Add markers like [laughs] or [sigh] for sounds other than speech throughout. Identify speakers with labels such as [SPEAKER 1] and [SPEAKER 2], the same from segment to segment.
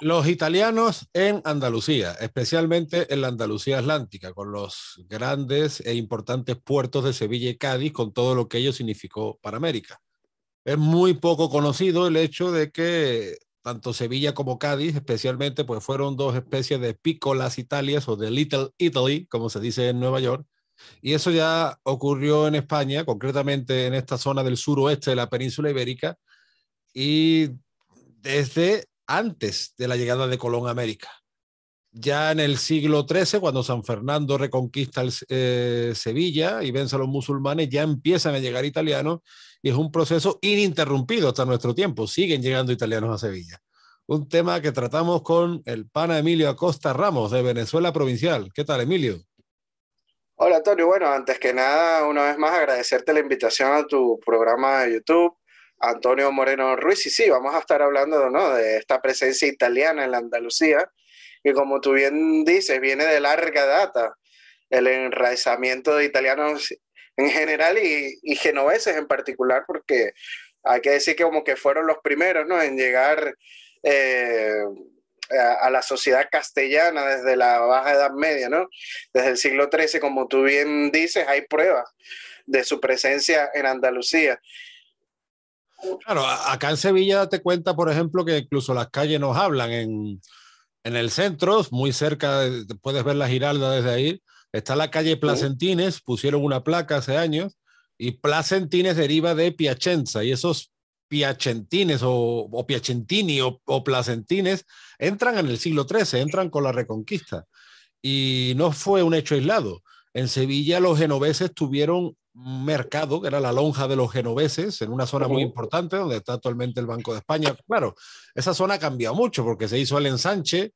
[SPEAKER 1] Los italianos en Andalucía, especialmente en la Andalucía Atlántica, con los grandes e importantes puertos de Sevilla y Cádiz, con todo lo que ello significó para América. Es muy poco conocido el hecho de que tanto Sevilla como Cádiz, especialmente, pues fueron dos especies de picolas Italias o de Little Italy, como se dice en Nueva York, y eso ya ocurrió en España, concretamente en esta zona del suroeste de la península ibérica. Y desde antes de la llegada de Colón a América. Ya en el siglo XIII, cuando San Fernando reconquista eh, Sevilla y vence a los musulmanes, ya empiezan a llegar italianos y es un proceso ininterrumpido hasta nuestro tiempo. Siguen llegando italianos a Sevilla. Un tema que tratamos con el pana Emilio Acosta Ramos de Venezuela Provincial. ¿Qué tal, Emilio?
[SPEAKER 2] Hola, Antonio. Bueno, antes que nada, una vez más agradecerte la invitación a tu programa de YouTube Antonio Moreno Ruiz. Y sí, vamos a estar hablando de esta presencia italiana en la Andalucía, que como tú bien dices, viene de larga data, el enraizamiento de italianos en general y, genoveses en particular, porque hay que decir que como que fueron los primeros ¿no? en llegar eh, a, la sociedad castellana desde la Baja Edad Media, ¿no? desde el siglo XIII, como tú bien dices, hay pruebas de su presencia en Andalucía.
[SPEAKER 1] Claro, acá en Sevilla date cuenta, por ejemplo, que incluso las calles nos hablan en, el centro, muy cerca, puedes ver la Giralda desde ahí, está la calle Placentines, pusieron una placa hace años, y Placentines deriva de Piacenza, y esos Piacentines o, o Piacentini o, o Placentines entran en el siglo XIII, entran con la Reconquista, y no fue un hecho aislado. En Sevilla los genoveses tuvieron mercado, que era la lonja de los genoveses, en una zona muy importante donde está actualmente el Banco de España. Claro, esa zona ha cambiado mucho porque se hizo el ensanche,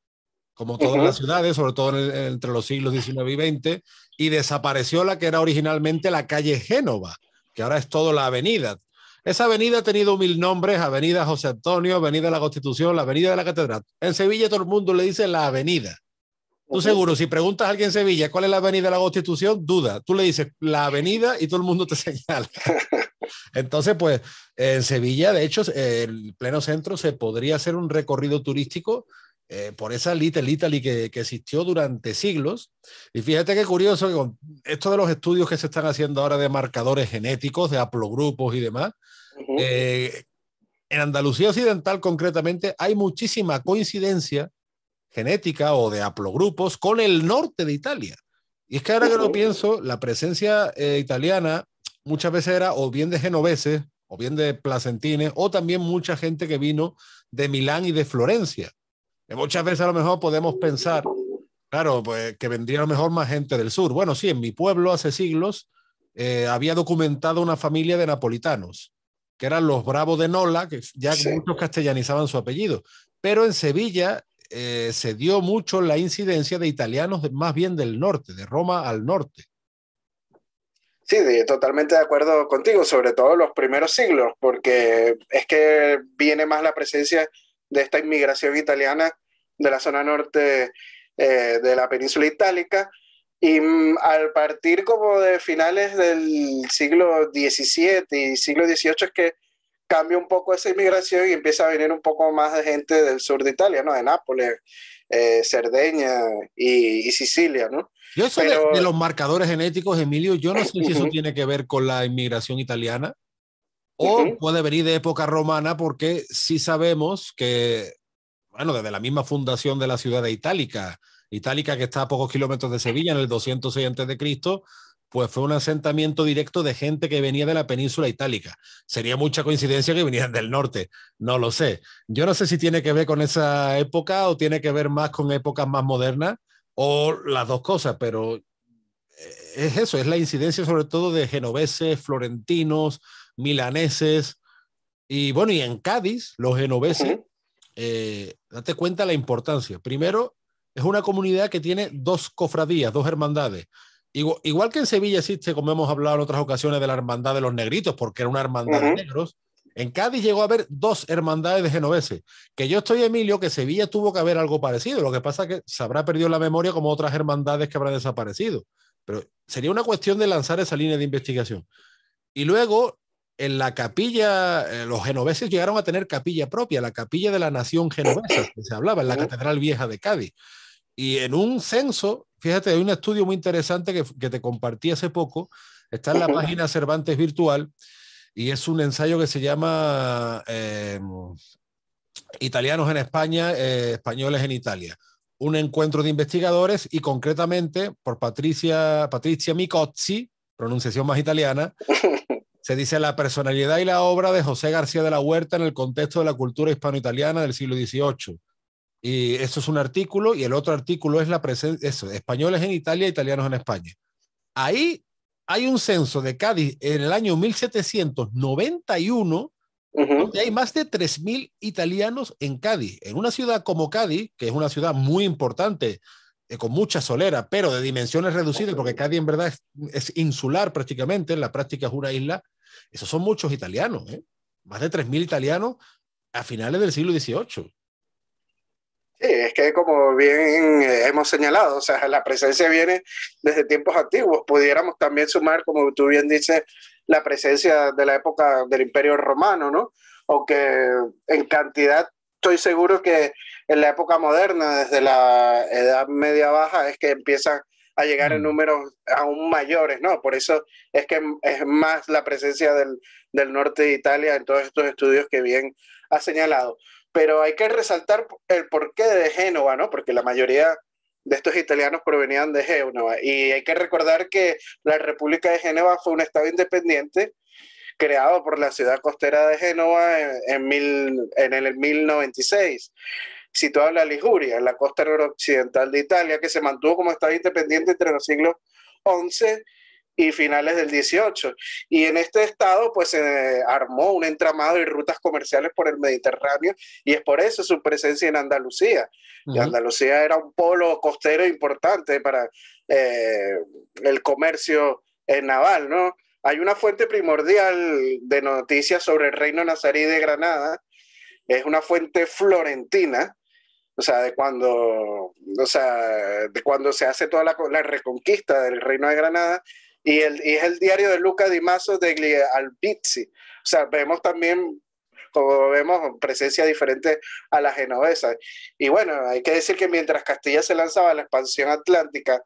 [SPEAKER 1] como todas las ciudades, sobre todo entre los siglos XIX y XX, y desapareció la que era originalmente la calle Génova, que ahora es toda la avenida. Esa avenida ha tenido mil nombres, Avenida José Antonio, Avenida de la Constitución, la Avenida de la Catedral. En Sevilla todo el mundo le dice la avenida. Tú seguro, si preguntas a alguien en Sevilla cuál es la avenida de la Constitución, duda. Tú le dices la avenida y todo el mundo te [laughs] señala. Entonces, pues en Sevilla, de hecho, el pleno centro se podría hacer un recorrido turístico eh, por esa Little Italy que, existió durante siglos. Y fíjate qué curioso con esto de los estudios que se están haciendo ahora de marcadores genéticos, de haplogrupos y demás, eh, en Andalucía Occidental concretamente hay muchísima coincidencia genética o de haplogrupos con el norte de Italia. Y es que ahora que lo pienso, la presencia eh, italiana muchas veces era o bien de genoveses, o bien de placentines, o también mucha gente que vino de Milán y de Florencia. muchas veces a lo mejor podemos pensar, claro, pues, que vendría a lo mejor más gente del sur. Bueno, sí, en mi pueblo hace siglos eh, había documentado una familia de napolitanos, que eran los bravos de Nola, que ya muchos castellanizaban su apellido. Pero en Sevilla eh, se dio mucho la incidencia de italianos más bien del norte, de Roma al norte.
[SPEAKER 2] Sí, totalmente de acuerdo contigo, sobre todo los primeros siglos, porque es que viene más la presencia de esta inmigración italiana de la zona norte eh, de la península itálica. Y mm, al partir como de finales del siglo XVII y siglo XVIII es que cambia un poco esa inmigración y empieza a venir un poco más de gente del sur de Italia, ¿no? De Nápoles, eh, Cerdeña y, Sicilia, ¿no?
[SPEAKER 1] Yo soy de, los marcadores genéticos, Emilio, yo no sé si eso tiene que ver con la inmigración italiana o puede venir de época romana porque sí sabemos que, bueno, desde la misma fundación de la ciudad de Itálica, Itálica que está a pocos kilómetros de Sevilla en el 206 a.C., pues fue un asentamiento directo de gente que venía de la península itálica. Sería mucha coincidencia que vinieran del norte, no lo sé. Yo no sé si tiene que ver con esa época o tiene que ver más con épocas más modernas o las dos cosas, pero eh, es eso, es la incidencia sobre todo de genoveses, florentinos, milaneses y bueno, y en Cádiz, los genoveses, eh, date cuenta la importancia. Primero, es una comunidad que tiene dos cofradías, dos hermandades. Igual, que en Sevilla existe, como hemos hablado en otras ocasiones, de la hermandad de los negritos, porque era una hermandad de negros, en Cádiz llegó a haber dos hermandades de genoveses. Que yo estoy, Emilio, que Sevilla tuvo que haber algo parecido. Lo que pasa es que se habrá perdido la memoria como otras hermandades que habrán desaparecido. Pero sería una cuestión de lanzar esa línea de investigación. Y luego, en la capilla, eh, los genoveses llegaron a tener capilla propia, la capilla de la nación genovesa, que se hablaba, en la Catedral Vieja de Cádiz. Y en un censo, fíjate, hay un estudio muy interesante que, te compartí hace poco, está en la página Cervantes Virtual, y es un ensayo que se llama eh, Italianos en España, eh, Españoles en Italia. Un encuentro de investigadores y concretamente por Patricia, Patricia Micozzi, pronunciación más italiana, [laughs] se dice la personalidad y la obra de José García de la Huerta en el contexto de la cultura hispano-italiana del siglo XVIII. Y eso es un artículo y el otro artículo es la presencia, eso, españoles en Italia, italianos en España. Ahí hay un censo de Cádiz en el año 1791, donde hay más de 3.000 italianos en Cádiz. En una ciudad como Cádiz, que es una ciudad muy importante, eh, con mucha solera, pero de dimensiones reducidas, porque Cádiz en verdad es, insular prácticamente, en la práctica es una isla, esos son muchos italianos, ¿eh? más de 3.000 italianos a finales del siglo XVIII.
[SPEAKER 2] Sí, es que como bien eh, hemos señalado, o sea, la presencia viene desde tiempos antiguos. Pudiéramos también sumar, como tú bien dices, la presencia de la época del Imperio Romano, ¿no? Aunque en cantidad estoy seguro que en la época moderna, desde la edad media baja, es que empiezan a llegar en mm. números aún mayores, ¿no? Por eso es que es más la presencia del, del norte de Italia en todos estos estudios que bien ha señalado pero hay que resaltar el porqué de Génova, ¿no? Porque la mayoría de estos italianos provenían de Génova. Y hay que recordar que la República de Génova fue un estado independiente creado por la ciudad costera de Génova en, en, mil, en el 1096, situado en la Liguria, en la costa noroccidental de Italia, que se mantuvo como estado independiente entre los siglos XI y finales del 18. Y en este estado, pues se armó un entramado y rutas comerciales por el Mediterráneo, y es por eso su presencia en Andalucía. Y Andalucía era un polo costero importante para eh, el comercio naval, ¿no? Hay una fuente primordial de noticias sobre el reino nazarí de Granada, es una fuente florentina, o sea, de cuando, o sea, de cuando se hace toda la, la reconquista del reino de Granada, y, el, y es el diario de Luca Di de Albizzi. O sea, vemos también como vemos, presencia diferente a la genovesa. Y bueno, hay que decir que mientras Castilla se lanzaba a la expansión atlántica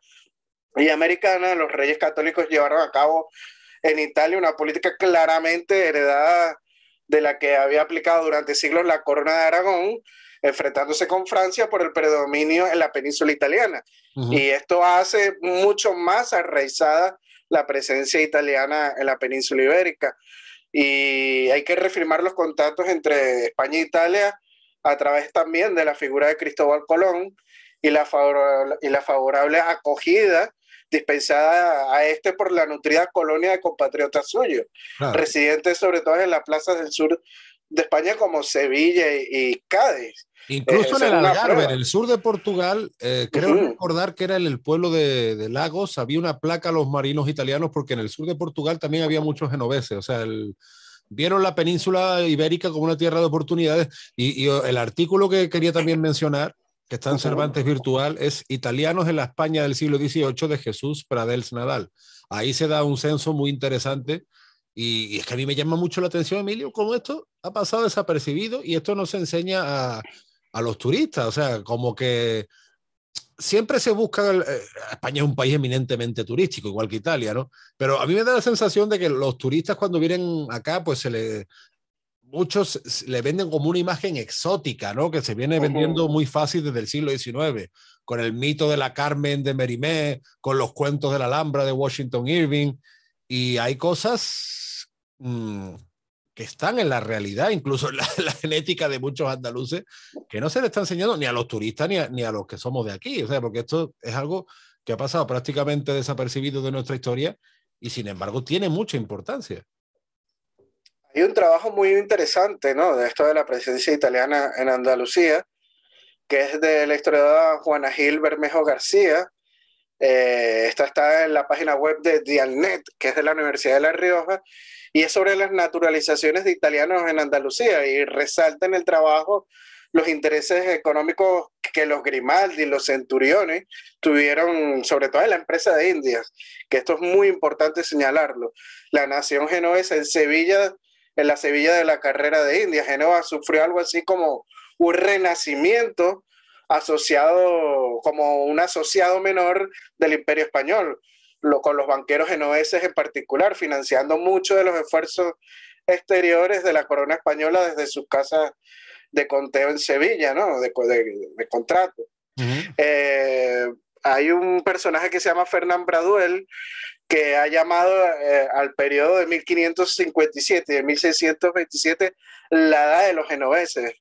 [SPEAKER 2] y americana, los reyes católicos llevaron a cabo en Italia una política claramente heredada de la que había aplicado durante siglos la corona de Aragón, enfrentándose con Francia por el predominio en la península italiana. Y esto hace mucho más arraizada la presencia italiana en la península ibérica. Y hay que reafirmar los contactos entre España e Italia a través también de la figura de Cristóbal Colón y la, favorable, y la favorable acogida dispensada a este por la nutrida colonia de compatriotas suyos, residentes sobre todo en las plazas del sur de España como Sevilla y, Cádiz. Incluso eh, en
[SPEAKER 1] el sur de Portugal, eh, creo recordar que era en el pueblo de, Lagos, había una placa a los marinos italianos porque en el sur de Portugal también había muchos genoveses, o sea, vieron la península ibérica como una tierra de oportunidades y, y el artículo que quería también mencionar, que está en Cervantes Virtual, es Italianos en la España del siglo XVIII de Jesús Pradels Nadal. Ahí se da un censo muy interesante y, es que a mí me llama mucho la atención, Emilio, cómo esto ha pasado desapercibido y esto no se enseña a, los turistas. O sea, como que siempre se busca, eh, España es un país eminentemente turístico, igual que Italia, ¿no? Pero a mí me da la sensación de que los turistas cuando vienen acá, pues se le, muchos le venden como una imagen exótica, ¿no? Que se viene vendiendo muy fácil desde el siglo XIX, con el mito de la Carmen de Merimé con los cuentos de la Alhambra de Washington Irving. Y hay cosas mm, que están en la realidad, incluso en [laughs] la, genética de muchos andaluces, que no se le está enseñando ni a los turistas ni a, los que somos de aquí. O sea, porque esto es algo que ha pasado prácticamente desapercibido de nuestra historia y sin embargo tiene mucha importancia.
[SPEAKER 2] Hay un trabajo muy interesante, ¿no? De esto de la presencia italiana en Andalucía, que es de la historiadora Juana Gil Bermejo García, eh, esta está en la página web de Dialnet, que es de la Universidad de La Rioja, y es sobre las naturalizaciones de italianos en Andalucía y resalta en el trabajo los intereses económicos que los Grimaldi, los Centuriones tuvieron, sobre todo en la empresa de Indias, que esto es muy importante señalarlo. La nación genovesa en Sevilla, en la Sevilla de la carrera de Indias, genova sufrió algo así como un renacimiento asociado, como un asociado menor del imperio español, con los banqueros genoveses en particular, financiando mucho de los esfuerzos exteriores de la corona española desde sus casas de conteo en Sevilla, ¿no? De, contrato. Eh, hay un personaje que se llama Fernán Braduel que ha llamado eh, al periodo de 1557 y de 1627 la edad de los genoveses,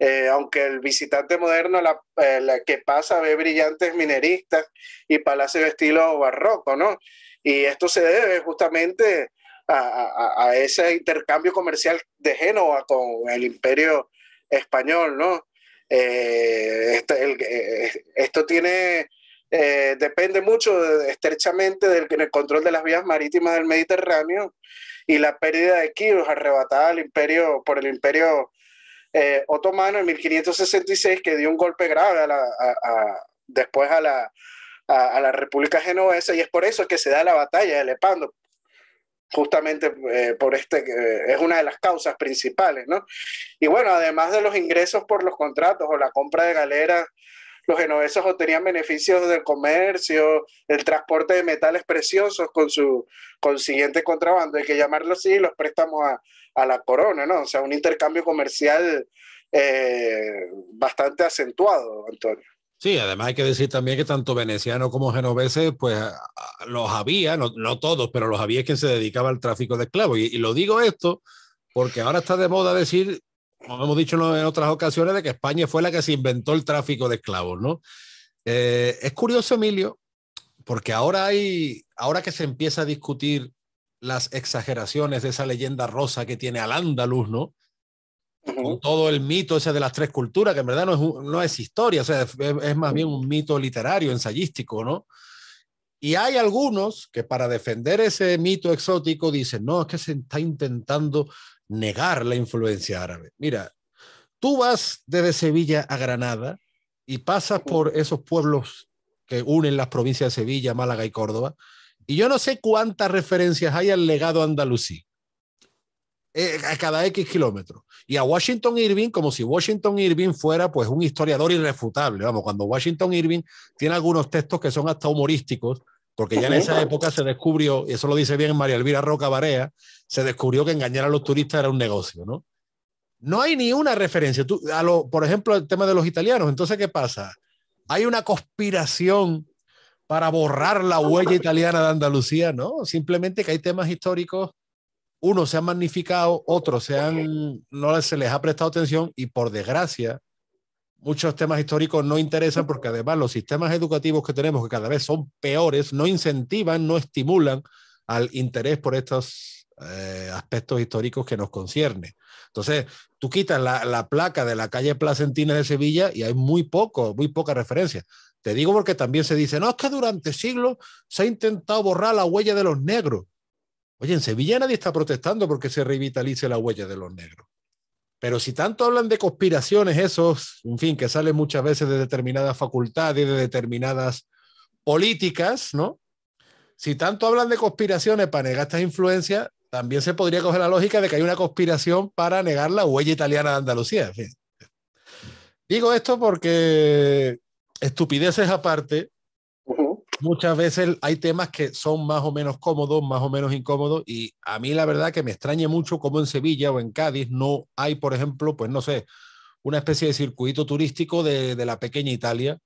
[SPEAKER 2] eh, aunque el visitante moderno, eh, la, que pasa, ve brillantes mineristas y palacios de estilo barroco, ¿no? Y esto se debe justamente a, a, ese intercambio comercial de Génova con el imperio español, ¿no? Eh, este, esto, tiene, depende mucho estrechamente del, control de las vías marítimas del Mediterráneo y la pérdida de kilos arrebatada al imperio, por el imperio eh, otomano en 1566 que dio un golpe grave a después a la, a, la República Genovesa y es por eso que se da la batalla de Lepando. Justamente eh, por este, eh, es una de las causas principales, ¿no? Y bueno, además de los ingresos por los contratos o la compra de galeras, los genovesos obtenían beneficios del comercio, el transporte de metales preciosos con su consiguiente contrabando, hay que llamarlo así, los préstamos a, a la corona, ¿no? O sea, un intercambio comercial eh, bastante acentuado, Antonio.
[SPEAKER 1] Sí, además hay que decir también que tanto veneciano como genoveses, pues los había, no, todos, pero los había quien se dedicaba al tráfico de esclavos. Y, lo digo esto porque ahora está de moda decir, como hemos dicho en otras ocasiones, de que España fue la que se inventó el tráfico de esclavos, ¿no? Eh, es curioso, Emilio, porque ahora hay, ahora que se empieza a discutir las exageraciones de esa leyenda rosa que tiene al andaluz, ¿no? todo el mito ese de las tres culturas, que en verdad no es, historia, es, es, más bien un mito literario, ensayístico, ¿no? Y hay algunos que para defender ese mito exótico dicen, no, es que se está intentando negar la influencia árabe. Mira, tú vas desde Sevilla a Granada y pasas por esos pueblos que unen las provincias de Sevilla, Málaga y Córdoba, y yo no sé cuántas referencias hay al legado andalusí eh, a cada X kilómetro. Y a Washington Irving, como si Washington Irving fuera pues un historiador irrefutable. Vamos, cuando Washington Irving tiene algunos textos que son hasta humorísticos, porque ya en esa época se descubrió, y eso lo dice bien María Elvira Roca Barea, se descubrió que engañar a los turistas era un negocio, ¿no? No hay ni una referencia. a por ejemplo, el tema de los italianos. Entonces, ¿qué pasa? Hay una conspiración para borrar la huella italiana de Andalucía, ¿no? Simplemente que hay temas históricos, unos se han magnificado, otros se han, no se les ha prestado atención y por desgracia, muchos temas históricos no interesan porque además los sistemas educativos que tenemos, que cada vez son peores, no incentivan, no estimulan al interés por estos eh, aspectos históricos que nos concierne Entonces, tú quitas la, la, placa de la calle Placentina de Sevilla y hay muy poco, muy poca referencia. Te digo porque también se dice, no, es que durante siglos se ha intentado borrar la huella de los negros. Oye, en Sevilla nadie está protestando porque se revitalice la huella de los negros. Pero si tanto hablan de conspiraciones, esos, en fin, que salen muchas veces de determinadas facultades, de determinadas políticas, ¿no? Si tanto hablan de conspiraciones para negar estas influencias, también se podría coger la lógica de que hay una conspiración para negar la huella italiana de Andalucía. Digo esto porque estupideces aparte, muchas veces hay temas que son más o menos cómodos, más o menos incómodos, y a mí la verdad que me extraña mucho cómo en Sevilla o en Cádiz no hay, por ejemplo, pues no sé, una especie de circuito turístico de, de la pequeña Italia,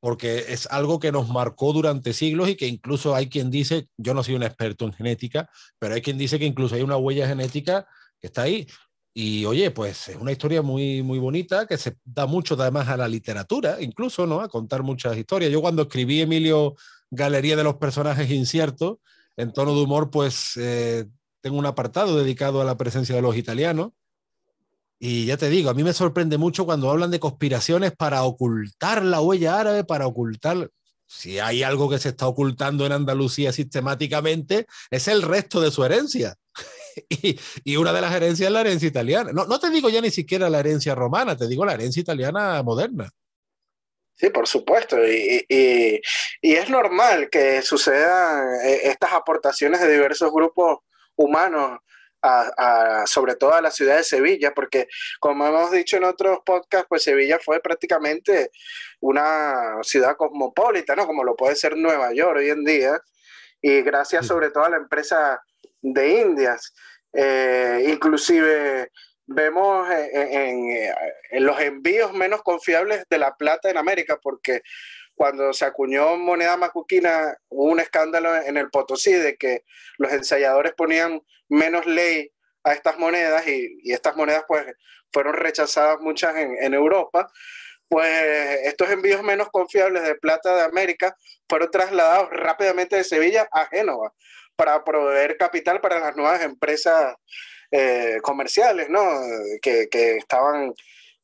[SPEAKER 1] porque es algo que nos marcó durante siglos y que incluso hay quien dice, yo no soy un experto en genética, pero hay quien dice que incluso hay una huella genética que está ahí. Y oye, pues es una historia muy, muy bonita que se da mucho además a la literatura, incluso, ¿no? A contar muchas historias. Yo cuando escribí Emilio Galería de los Personajes Inciertos, en tono de humor, pues eh, tengo un apartado dedicado a la presencia de los italianos. Y ya te digo, a mí me sorprende mucho cuando hablan de conspiraciones para ocultar la huella árabe, para ocultar... Si hay algo que se está ocultando en Andalucía sistemáticamente, es el resto de su herencia. [laughs] y, una de las herencias es la herencia italiana. No, te digo ya ni siquiera la herencia romana, te digo la herencia italiana moderna.
[SPEAKER 2] Sí, por supuesto. Y, es normal que sucedan eh, estas aportaciones de diversos grupos humanos, sobre todo a la ciudad de Sevilla, porque como hemos dicho en otros podcasts, pues Sevilla fue prácticamente una ciudad cosmopolita, ¿no? Como lo puede ser Nueva York hoy en día. Y gracias sobre todo a la empresa de Indias eh, inclusive vemos en, los envíos menos confiables de la plata en América, porque cuando se acuñó moneda macuquina hubo un escándalo en el Potosí de que los ensayadores ponían menos ley a estas monedas y, estas monedas pues fueron rechazadas muchas en, en Europa pues estos envíos menos confiables de plata de América fueron trasladados rápidamente de Sevilla a Génova para proveer capital para las nuevas empresas eh, comerciales, ¿no? Que, estaban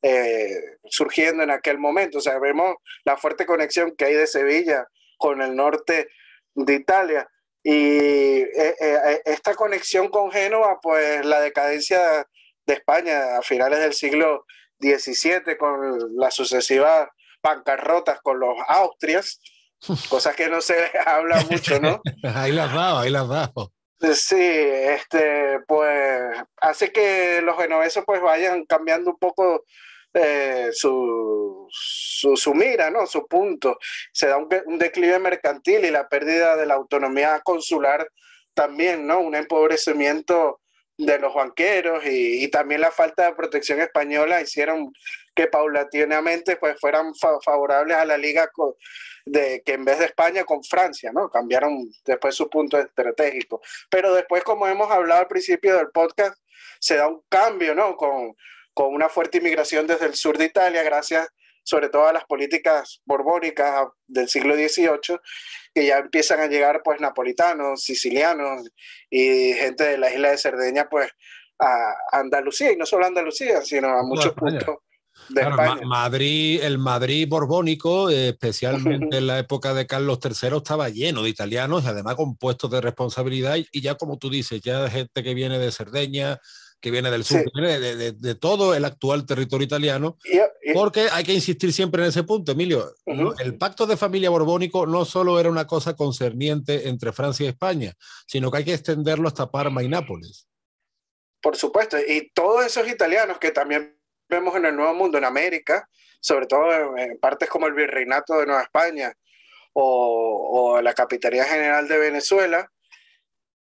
[SPEAKER 2] eh, surgiendo en aquel momento. O sea, vemos la fuerte conexión que hay de Sevilla con el norte de Italia. Y eh, esta conexión con Génova, pues la decadencia de España a finales del siglo XVII con las sucesivas bancarrotas con los Austrias, cosas que no se [laughs] habla mucho, ¿no?
[SPEAKER 1] [laughs] ahí las va, ahí las va.
[SPEAKER 2] Sí, este, pues hace que los genovesos pues vayan cambiando un poco eh, su, su, mira, ¿no? su punto. Se da un, declive mercantil y la pérdida de la autonomía consular también, ¿no? Un empobrecimiento de los banqueros y, y también la falta de protección española hicieron que paulatinamente pues fueran favorables a la liga de que en vez de España con Francia, ¿no? Cambiaron después su punto estratégico. Pero después, como hemos hablado al principio del podcast, se da un cambio, ¿no? Con, con una fuerte inmigración desde el sur de Italia, gracias sobre todo a las políticas borbónicas del siglo XVIII, que ya empiezan a llegar pues napolitanos, sicilianos y gente de la isla de Cerdeña pues a Andalucía, y no solo a Andalucía, sino a muchos puntos
[SPEAKER 1] Madrid, el Madrid borbónico, eh, especialmente en la [laughs] época de Carlos III, estaba lleno de italianos además con puestos de responsabilidad. Y ya, como tú dices, ya gente que viene de Cerdeña, que viene del sur, de, todo el actual territorio italiano. porque hay que insistir siempre en ese punto, Emilio. El pacto de familia borbónico no solo era una cosa concerniente entre Francia y España, sino que hay que extenderlo hasta Parma y Nápoles.
[SPEAKER 2] Por supuesto, y todos esos italianos que también vemos en el Nuevo Mundo, en América, sobre todo en partes como el Virreinato de Nueva España o, la Capitanía General de Venezuela,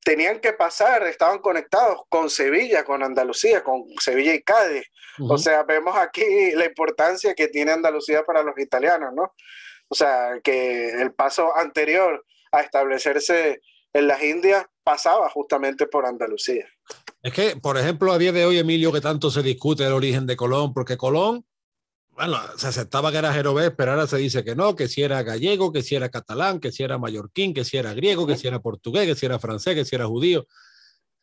[SPEAKER 2] tenían que pasar, estaban conectados con Sevilla, con Andalucía, con Sevilla y Cádiz. O sea, vemos aquí la importancia que tiene Andalucía para los italianos, ¿no? O sea, que el paso anterior a establecerse en las Indias pasaba justamente por Andalucía.
[SPEAKER 1] Es que, por ejemplo, a día de hoy, Emilio, que tanto se discute el origen de Colón, porque Colón, bueno, se aceptaba que era jerovés, pero ahora se dice que no, que si era gallego, que si era catalán, que si era mallorquín, que si era griego, que si era portugués, que si era francés, que si era judío.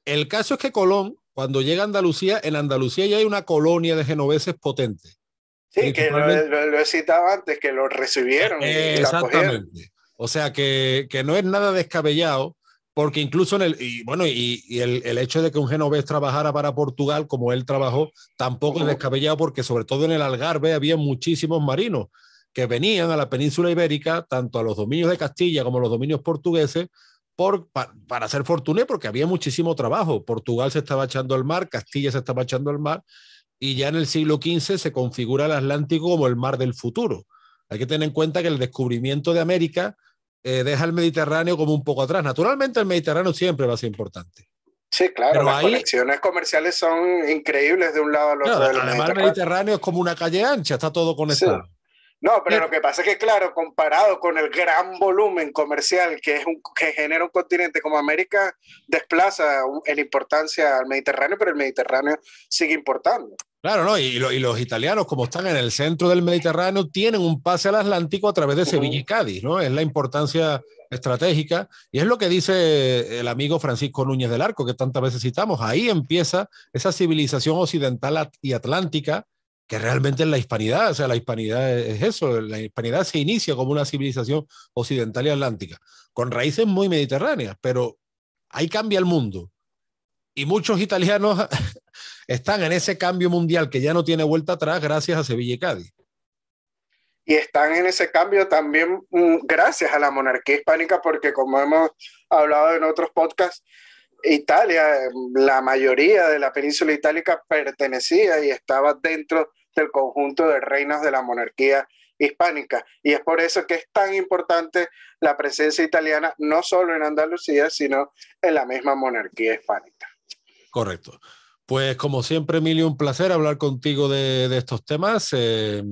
[SPEAKER 1] El caso es que Colón, cuando llega a Andalucía, en Andalucía ya hay una colonia de genoveses potentes. Sí, que lo,
[SPEAKER 2] he citado antes, que lo recibieron. exactamente.
[SPEAKER 1] o sea que, que no es nada descabellado porque incluso en el, y bueno, y, el, hecho de que un genovés trabajara para Portugal como él trabajó, tampoco es descabellado porque sobre todo en el Algarve había muchísimos marinos que venían a la península ibérica, tanto a los dominios de Castilla como a los dominios portugueses, por, para hacer fortuna porque había muchísimo trabajo. Portugal se estaba echando al mar, Castilla se estaba echando al mar, y ya en el siglo XV se configura el Atlántico como el mar del futuro. Hay que tener en cuenta que el descubrimiento de América eh, deja el Mediterráneo como un poco atrás. Naturalmente el Mediterráneo siempre va a ser importante.
[SPEAKER 2] Sí, claro, las conexiones comerciales son increíbles de un lado al otro. el Mediterráneo es
[SPEAKER 1] como una calle ancha, está todo conectado.
[SPEAKER 2] No, pero lo que pasa es que, claro, comparado con el gran volumen comercial que, es un, que genera un continente como América, desplaza en importancia al Mediterráneo, pero el Mediterráneo sigue importando.
[SPEAKER 1] Claro, ¿no? Y, y, los italianos, como están en el centro del Mediterráneo, tienen un pase al Atlántico a través de Sevilla y Cádiz, ¿no? Es la importancia estratégica y es lo que dice el amigo Francisco Núñez del Arco, que tantas veces citamos. Ahí empieza esa civilización occidental y atlántica que realmente es la hispanidad, o sea, la hispanidad es eso, la hispanidad se inicia como una civilización occidental y atlántica, con raíces muy mediterráneas, pero ahí cambia el mundo. Y muchos italianos están en ese cambio mundial que ya no tiene vuelta atrás gracias a Sevilla y Cádiz.
[SPEAKER 2] Y están en ese cambio también mm, gracias a la monarquía hispánica, porque como hemos hablado en otros podcasts, Italia, la mayoría de la península itálica pertenecía y estaba dentro del conjunto de reinos de la monarquía hispánica. Y es por eso que es tan importante la presencia italiana, no solo en Andalucía, sino en la misma monarquía hispánica.
[SPEAKER 1] Correcto. Pues como siempre, Emilio, un placer hablar contigo de, estos temas. Eh,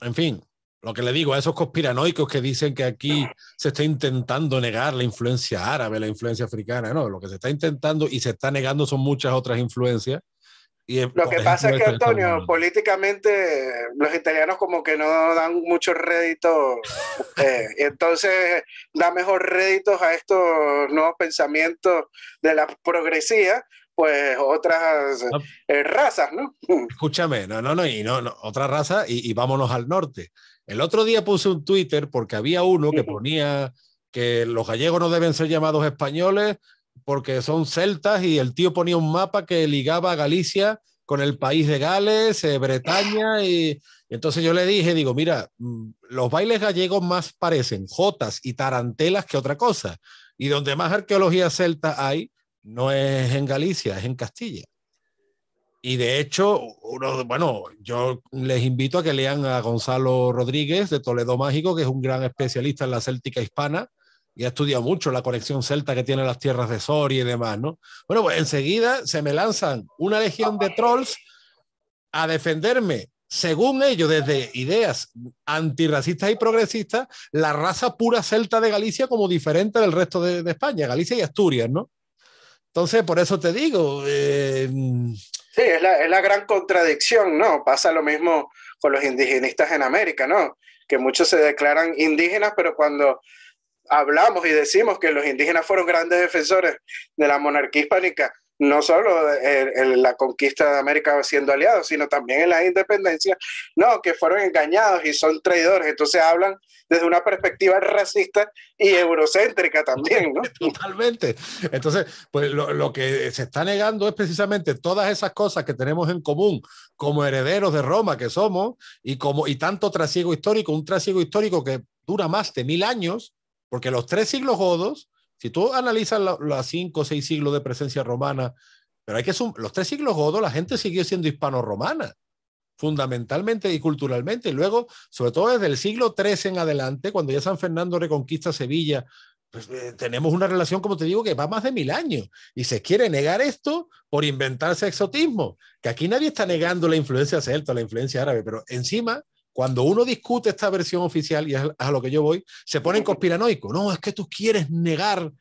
[SPEAKER 1] en fin, lo que le digo a esos conspiranoicos que dicen que aquí se está intentando negar la influencia árabe, la influencia africana, no, lo que se está intentando y se está negando son muchas otras influencias. Y eh, lo que pasa es que, Antonio,
[SPEAKER 2] políticamente los italianos como que no dan mucho rédito eh, y entonces da mejor réditos a estos nuevos pensamientos de la progresía pues otras eh, razas, ¿no? [laughs]
[SPEAKER 1] Escúchame, no, no, no, y no, otra raza y, vámonos al norte. El otro día puse un Twitter porque había uno que ponía que los gallegos no deben ser llamados españoles porque son celtas y el tío ponía un mapa que ligaba a Galicia con el país de Gales, eh, Bretaña y entonces yo le dije, digo, mira, mm, los bailes gallegos más parecen jotas y tarantelas que otra cosa. Y donde más arqueología celta hay, no es en Galicia, es en Castilla. Y de hecho, uno, bueno, yo les invito a que lean a Gonzalo Rodríguez de Toledo Mágico, que es un gran especialista en la céltica hispana y ha estudiado mucho la conexión celta que tiene las tierras de Soria y demás, ¿no? Bueno, pues enseguida se me lanzan una legión de trolls a defenderme, según ellos, desde ideas antirracistas y progresistas, la raza pura celta de Galicia como diferente del resto de España, Galicia y Asturias, ¿no? Entonces, por eso te digo. Eh, sí,
[SPEAKER 2] es la, es la, gran contradicción, ¿no? Pasa lo mismo con los indigenistas en América, ¿no? Que muchos se declaran indígenas, pero cuando hablamos y decimos que los indígenas fueron grandes defensores de la monarquía hispánica, no solo en, la conquista de América siendo aliados, sino también en la independencia, no, que fueron engañados y son traidores. Entonces hablan desde una perspectiva racista y eurocéntrica también, ¿no? [laughs] Totalmente.
[SPEAKER 1] Entonces, pues lo, que se está negando es precisamente todas esas cosas que tenemos en común como herederos de Roma que somos y, como, y tanto trasiego histórico, un trasiego histórico que dura más de mil años, porque los tres siglos godos si tú analizas los cinco o seis siglos de presencia romana, pero hay que los tres siglos godos, la gente siguió siendo hispano-romana, fundamentalmente y culturalmente. Y luego, sobre todo desde el siglo XIII en adelante, cuando ya San Fernando reconquista Sevilla, pues, eh, tenemos una relación, como te digo, que va más de mil años. Y se quiere negar esto por inventarse exotismo, que aquí nadie está negando la influencia celta, la influencia árabe, pero encima cuando uno discute esta versión oficial, y es a lo que yo voy, se ponen conspiranoico. No, es que tú quieres negar.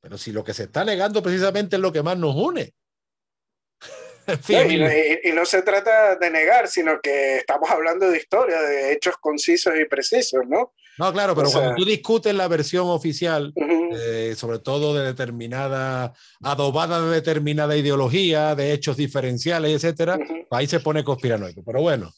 [SPEAKER 1] Pero si lo que se está negando precisamente es lo que más nos une.
[SPEAKER 2] [laughs] y, no, se trata de negar, sino que estamos hablando de historia, de hechos concisos y precisos, ¿no?
[SPEAKER 1] No, claro, pero cuando tú discutes la versión oficial, eh, sobre todo de determinada, adobada de determinada ideología, de hechos diferenciales, etcétera, ahí se pone conspiranoico. Pero bueno,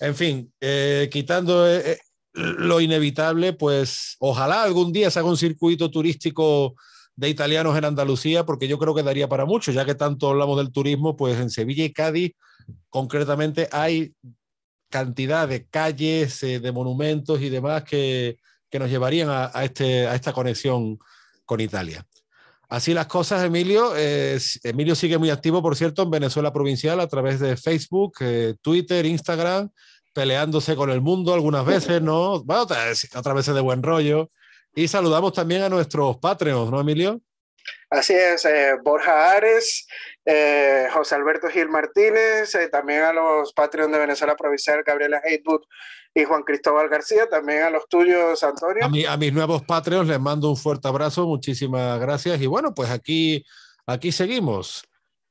[SPEAKER 1] en fin, eh, quitando eh, eh, lo inevitable, pues ojalá algún día se haga un circuito turístico de italianos en Andalucía, porque yo creo que daría para mucho, ya que tanto hablamos del turismo, pues en Sevilla y Cádiz concretamente hay cantidad de calles, de monumentos y demás que, nos llevarían este, a esta conexión con Italia. Así las cosas, Emilio. Emilio sigue muy activo, por cierto, en Venezuela Provincial a través de Facebook, eh, Twitter, Instagram, peleándose con el mundo algunas veces, ¿no? [laughs] Bueno, otras, veces de buen rollo. Y saludamos también a nuestros Patreons, ¿no, Emilio?
[SPEAKER 2] Así es, eh, Borja Ares, eh, José Alberto Gil Martínez, también a los patreons de Venezuela Provincial, Gabriela Hatewood, y Juan Cristóbal García, también a los tuyos, Antonio. A, a mis
[SPEAKER 1] nuevos patrios les mando un fuerte abrazo, muchísimas gracias y bueno, pues aquí, aquí seguimos.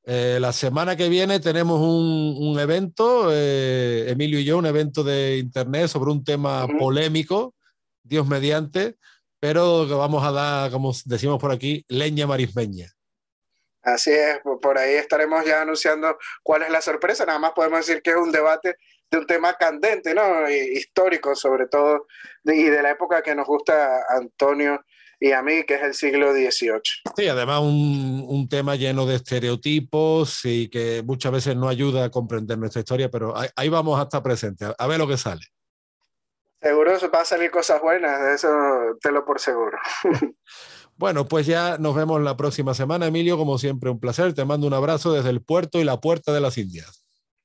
[SPEAKER 1] Eh, la semana que viene tenemos un, evento, eh, Emilio y yo, un evento de internet sobre un tema polémico, Dios mediante, pero que vamos a dar, como decimos por aquí, leña marismeña.
[SPEAKER 2] Así es, por ahí estaremos ya anunciando cuál es la sorpresa. Nada más podemos decir que es un debate de un tema candente, ¿no? Histórico sobre todo, y de la época que nos gusta a Antonio y a mí, que es el siglo XVIII.
[SPEAKER 1] Sí, además un, un, tema lleno de estereotipos y que muchas veces no ayuda a comprender nuestra historia, pero ahí, vamos hasta presente, a ver lo que sale.
[SPEAKER 2] Seguro va a salir cosas buenas, de eso te lo por seguro.
[SPEAKER 1] Bueno, pues ya nos vemos la próxima semana, Emilio. Como siempre, un placer. Te mando un abrazo desde el puerto y la puerta de las Indias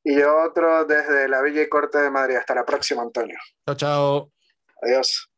[SPEAKER 2] y otro desde la Villa y Corte de Madrid. Hasta la próxima, Antonio.
[SPEAKER 1] Chao, chao. Adiós.